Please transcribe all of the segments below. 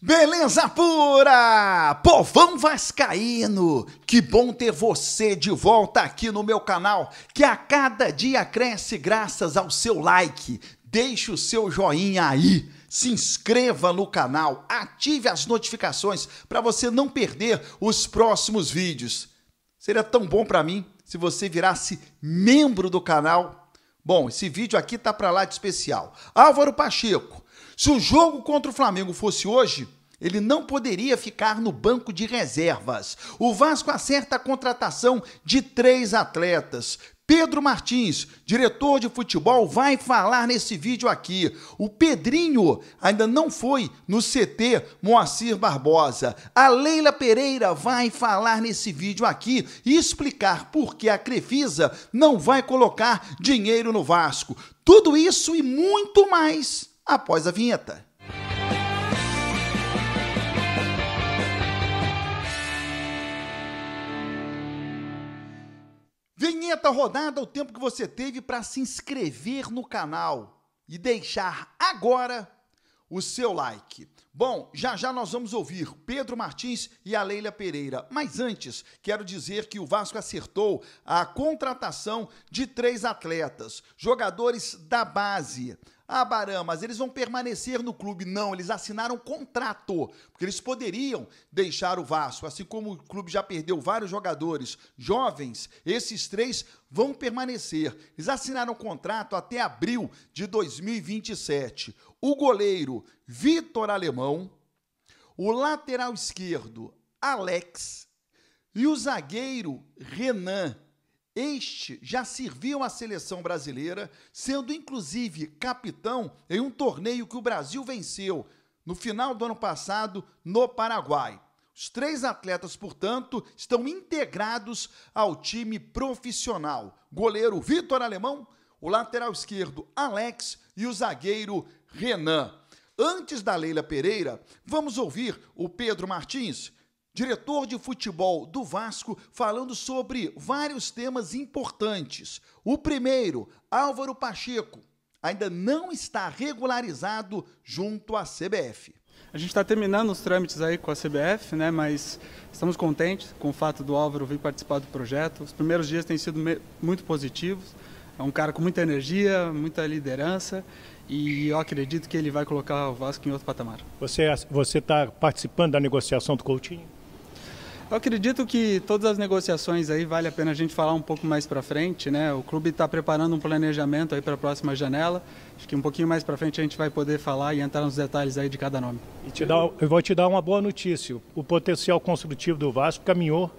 Beleza pura! Povão Vascaíno! Que bom ter você de volta aqui no meu canal, que a cada dia cresce graças ao seu like. Deixe o seu joinha aí, se inscreva no canal, ative as notificações para você não perder os próximos vídeos. Seria tão bom para mim se você virasse membro do canal. Bom, esse vídeo aqui tá para lá de especial. Álvaro Pacheco se o jogo contra o Flamengo fosse hoje, ele não poderia ficar no banco de reservas. O Vasco acerta a contratação de três atletas. Pedro Martins, diretor de futebol, vai falar nesse vídeo aqui. O Pedrinho ainda não foi no CT Moacir Barbosa. A Leila Pereira vai falar nesse vídeo aqui e explicar por que a Crefisa não vai colocar dinheiro no Vasco. Tudo isso e muito mais após a vinheta. Vinheta rodada, o tempo que você teve para se inscrever no canal e deixar agora o seu like. Bom, já já nós vamos ouvir Pedro Martins e a Leila Pereira. Mas antes, quero dizer que o Vasco acertou a contratação de três atletas, jogadores da base. Ah, Barão, mas eles vão permanecer no clube. Não, eles assinaram um contrato, porque eles poderiam deixar o Vasco. Assim como o clube já perdeu vários jogadores jovens, esses três vão permanecer. Eles assinaram um contrato até abril de 2027. O goleiro Vitor Alemão, o lateral esquerdo Alex e o zagueiro Renan este já serviu à seleção brasileira, sendo inclusive capitão em um torneio que o Brasil venceu no final do ano passado no Paraguai. Os três atletas, portanto, estão integrados ao time profissional. Goleiro Vitor Alemão, o lateral esquerdo Alex e o zagueiro Renan. Antes da Leila Pereira, vamos ouvir o Pedro Martins, diretor de futebol do Vasco, falando sobre vários temas importantes. O primeiro, Álvaro Pacheco, ainda não está regularizado junto à CBF. A gente está terminando os trâmites aí com a CBF, né? Mas estamos contentes com o fato do Álvaro vir participar do projeto. Os primeiros dias têm sido muito positivos. É um cara com muita energia, muita liderança e eu acredito que ele vai colocar o Vasco em outro patamar. Você você está participando da negociação do Coutinho? Eu acredito que todas as negociações aí vale a pena a gente falar um pouco mais para frente, né? O clube está preparando um planejamento aí para a próxima janela. Acho que um pouquinho mais para frente a gente vai poder falar e entrar nos detalhes aí de cada nome. E te dar, eu vou te dar uma boa notícia. O potencial construtivo do Vasco caminhou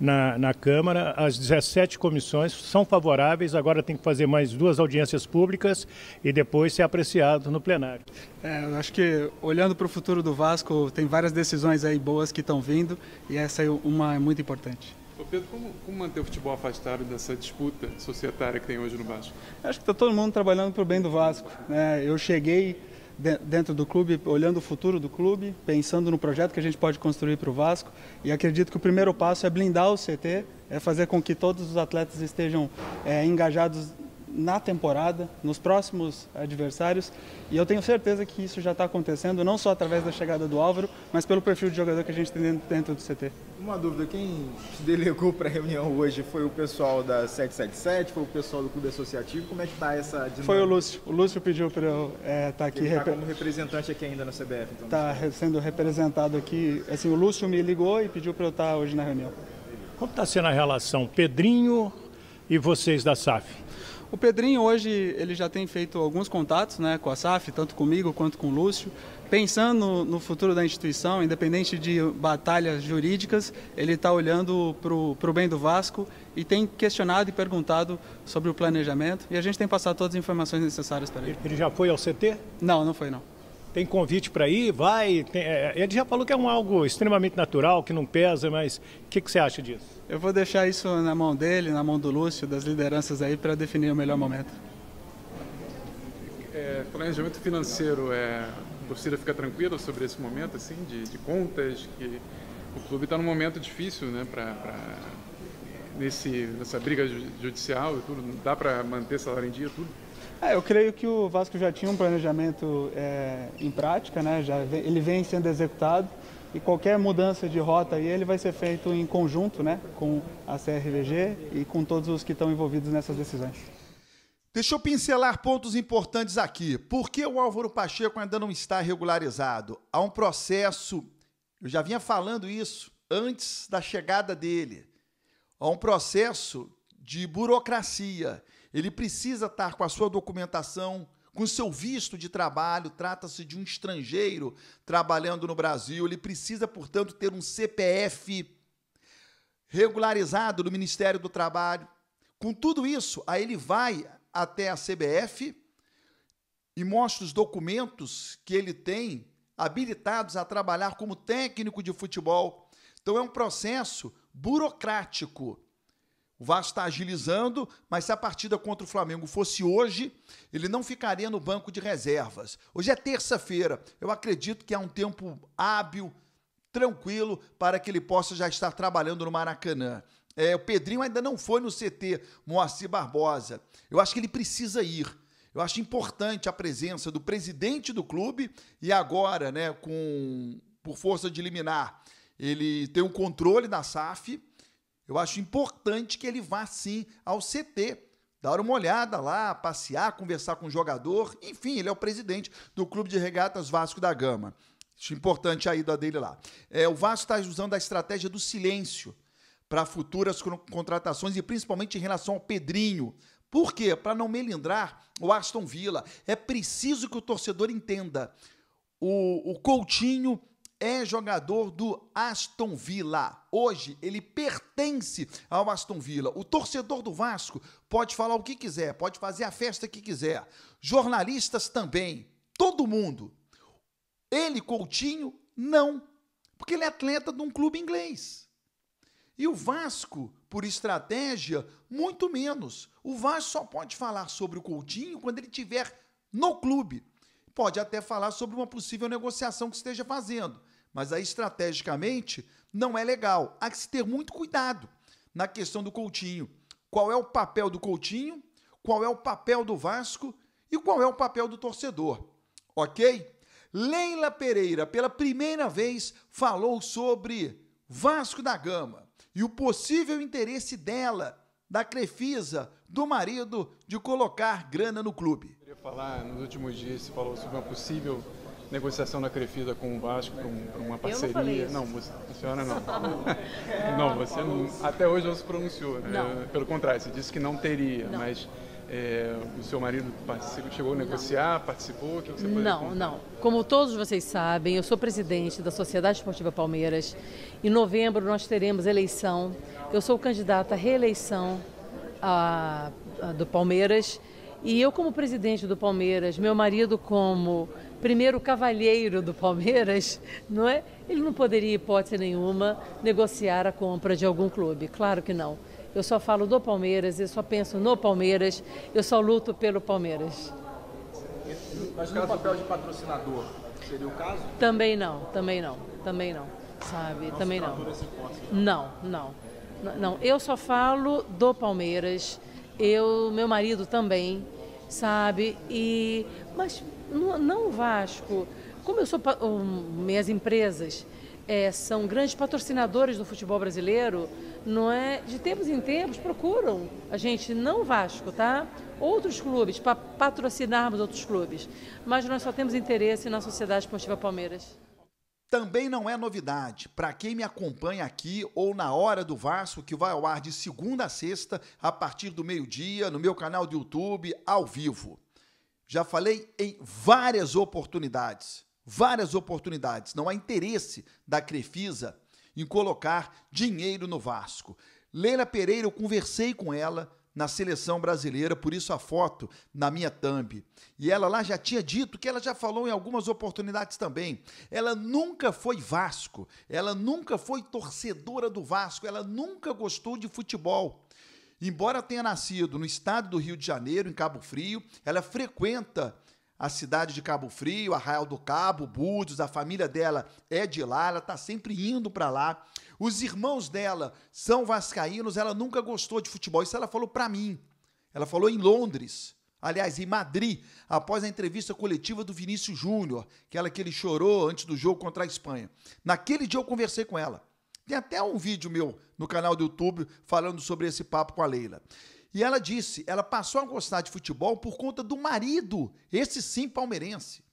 na, na Câmara. As 17 comissões são favoráveis, agora tem que fazer mais duas audiências públicas e depois ser apreciado no plenário. É, eu acho que olhando para o futuro do Vasco, tem várias decisões aí boas que estão vindo e essa é uma muito importante. Pedro, como, como, manter o futebol afastado dessa disputa societária que tem hoje no Vasco? acho que está todo mundo trabalhando para o bem do Vasco. Né? Eu cheguei dentro do clube, olhando o futuro do clube, pensando no projeto que a gente pode construir para o Vasco. E acredito que o primeiro passo é blindar o CT, é fazer com que todos os atletas estejam é, engajados na temporada, nos próximos adversários. E eu tenho certeza que isso já está acontecendo, não só através da chegada do Álvaro, mas pelo perfil de jogador que a gente tem dentro, do CT. Uma dúvida, quem delegou para a reunião hoje foi o pessoal da 777, foi o pessoal do Clube Associativo, como é que está essa dinâmica? Foi o Lúcio, o Lúcio pediu para eu estar é, tá aqui. Ele está como representante aqui ainda na CBF. Está então, tá sendo representado aqui, assim, o Lúcio me ligou e pediu para eu estar tá hoje na reunião. Como está sendo a relação Pedrinho e vocês da SAF? O Pedrinho hoje ele já tem feito alguns contatos né, com a SAF, tanto comigo quanto com o Lúcio, pensando no futuro da instituição, independente de batalhas jurídicas, ele está olhando para o bem do Vasco e tem questionado e perguntado sobre o planejamento e a gente tem passado todas as informações necessárias para ele. Ele já foi ao CT? Não, não foi não tem convite para ir, vai. Tem, é, ele já falou que é um algo extremamente natural, que não pesa, mas o que, que você acha disso? Eu vou deixar isso na mão dele, na mão do Lúcio, das lideranças aí, para definir o melhor momento. É, planejamento financeiro, é, a torcida fica tranquila sobre esse momento, assim, de, de contas, que o clube está num momento difícil, né, pra, pra nesse, nessa briga judicial e tudo, não dá para manter salário em dia, tudo. É, eu creio que o Vasco já tinha um planejamento é, em prática, né? já, ele vem sendo executado e qualquer mudança de rota aí, ele vai ser feito em conjunto né? com a CRVG e com todos os que estão envolvidos nessas decisões. Deixa eu pincelar pontos importantes aqui. Por que o Álvaro Pacheco ainda não está regularizado? Há um processo, eu já vinha falando isso antes da chegada dele, há um processo de burocracia ele precisa estar com a sua documentação, com seu visto de trabalho, trata-se de um estrangeiro trabalhando no Brasil, ele precisa, portanto, ter um CPF regularizado no Ministério do Trabalho. Com tudo isso, aí ele vai até a CBF e mostra os documentos que ele tem habilitados a trabalhar como técnico de futebol. Então é um processo burocrático o Vasco está agilizando, mas se a partida contra o Flamengo fosse hoje, ele não ficaria no banco de reservas. Hoje é terça-feira. Eu acredito que há um tempo hábil, tranquilo, para que ele possa já estar trabalhando no Maracanã. É, o Pedrinho ainda não foi no CT, Moacir Barbosa. Eu acho que ele precisa ir. Eu acho importante a presença do presidente do clube e agora, né, com por força de liminar, ele tem o um controle da SAF eu acho importante que ele vá sim ao CT, dar uma olhada lá, passear, conversar com o jogador. Enfim, ele é o presidente do Clube de Regatas Vasco da Gama. Acho importante a ida dele lá. É, o Vasco está usando a estratégia do silêncio para futuras contratações e principalmente em relação ao Pedrinho. Por quê? Para não melindrar o Aston Villa. É preciso que o torcedor entenda. O, o Coutinho é jogador do Aston Villa. Hoje ele pertence ao Aston Villa. O torcedor do Vasco pode falar o que quiser, pode fazer a festa que quiser. Jornalistas também, todo mundo. Ele, Coutinho, não, porque ele é atleta de um clube inglês. E o Vasco, por estratégia, muito menos. O Vasco só pode falar sobre o Coutinho quando ele tiver no clube pode até falar sobre uma possível negociação que esteja fazendo, mas aí estrategicamente não é legal. Há que se ter muito cuidado na questão do Coutinho. Qual é o papel do Coutinho? Qual é o papel do Vasco? E qual é o papel do torcedor? Ok? Leila Pereira, pela primeira vez, falou sobre Vasco da Gama e o possível interesse dela da Crefisa, do marido, de colocar grana no clube. Eu queria falar, nos últimos dias se falou sobre uma possível negociação da Crefisa com o Vasco, com uma parceria. não, não você, a senhora não. não, você não, até hoje não se pronunciou. Né? Pelo contrário, você disse que não teria, não. mas é, o seu marido chegou a negociar, não. participou? O que você pode Não, contar? não. Como todos vocês sabem, eu sou presidente da Sociedade Esportiva Palmeiras. Em novembro nós teremos eleição eu sou candidata à reeleição a, a, do Palmeiras e eu, como presidente do Palmeiras, meu marido, como primeiro cavalheiro do Palmeiras, não é? ele não poderia, hipótese nenhuma, negociar a compra de algum clube. Claro que não. Eu só falo do Palmeiras, eu só penso no Palmeiras, eu só luto pelo Palmeiras. Mas é o papel de patrocinador? Seria o caso? Também não, também não, também não. Sabe, não também não. Não, não. Não, eu só falo do Palmeiras. Eu, meu marido também, sabe? E mas não, não o Vasco. Como eu sou minhas empresas é, são grandes patrocinadores do futebol brasileiro, não é? De tempos em tempos procuram a gente, não Vasco, tá? Outros clubes para patrocinarmos outros clubes. Mas nós só temos interesse na Sociedade Esportiva Palmeiras. Também não é novidade para quem me acompanha aqui ou na Hora do Vasco, que vai ao ar de segunda a sexta, a partir do meio-dia, no meu canal do YouTube, ao vivo. Já falei em várias oportunidades, várias oportunidades. Não há interesse da Crefisa em colocar dinheiro no Vasco. Leila Pereira, eu conversei com ela, na seleção brasileira, por isso a foto na minha thumb. E ela lá já tinha dito que ela já falou em algumas oportunidades também. Ela nunca foi Vasco, ela nunca foi torcedora do Vasco, ela nunca gostou de futebol. Embora tenha nascido no estado do Rio de Janeiro, em Cabo Frio, ela frequenta a cidade de Cabo Frio, Arraial do Cabo, Búzios, a família dela é de lá, ela tá sempre indo para lá. Os irmãos dela são vascaínos, ela nunca gostou de futebol, isso ela falou para mim. Ela falou em Londres, aliás, em Madrid, após a entrevista coletiva do Vinícius Júnior, aquela que ele chorou antes do jogo contra a Espanha. Naquele dia eu conversei com ela. Tem até um vídeo meu no canal do YouTube falando sobre esse papo com a Leila. E ela disse, ela passou a gostar de futebol por conta do marido, esse sim palmeirense.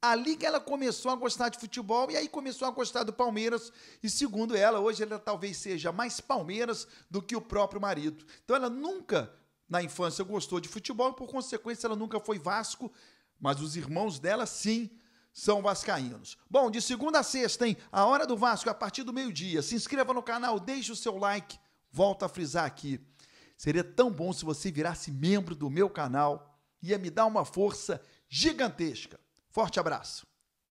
Ali que ela começou a gostar de futebol e aí começou a gostar do Palmeiras. E segundo ela, hoje ela talvez seja mais Palmeiras do que o próprio marido. Então ela nunca, na infância, gostou de futebol e por consequência ela nunca foi Vasco, mas os irmãos dela sim são vascaínos. Bom, de segunda a sexta, hein? A hora do Vasco é a partir do meio-dia. Se inscreva no canal, deixe o seu like. Volto a frisar aqui. Seria tão bom se você virasse membro do meu canal. Ia me dar uma força gigantesca. Forte abraço.